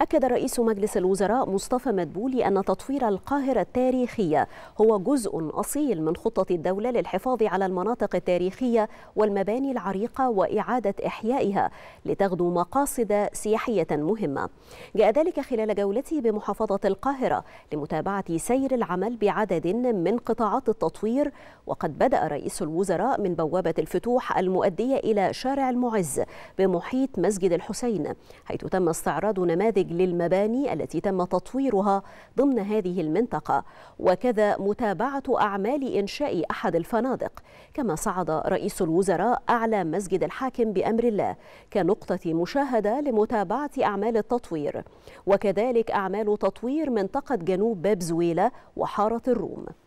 أكد رئيس مجلس الوزراء مصطفى مدبولي أن تطوير القاهرة التاريخية هو جزء أصيل من خطة الدولة للحفاظ على المناطق التاريخية والمباني العريقة وإعادة إحيائها لتغدو مقاصد سياحية مهمة جاء ذلك خلال جولته بمحافظة القاهرة لمتابعة سير العمل بعدد من قطاعات التطوير وقد بدأ رئيس الوزراء من بوابة الفتوح المؤدية إلى شارع المعز بمحيط مسجد الحسين حيث تم استعراض نماذج للمباني التي تم تطويرها ضمن هذه المنطقة وكذا متابعة أعمال إنشاء أحد الفنادق كما صعد رئيس الوزراء أعلى مسجد الحاكم بأمر الله كنقطة مشاهدة لمتابعة أعمال التطوير وكذلك أعمال تطوير منطقة جنوب باب زويلة وحارة الروم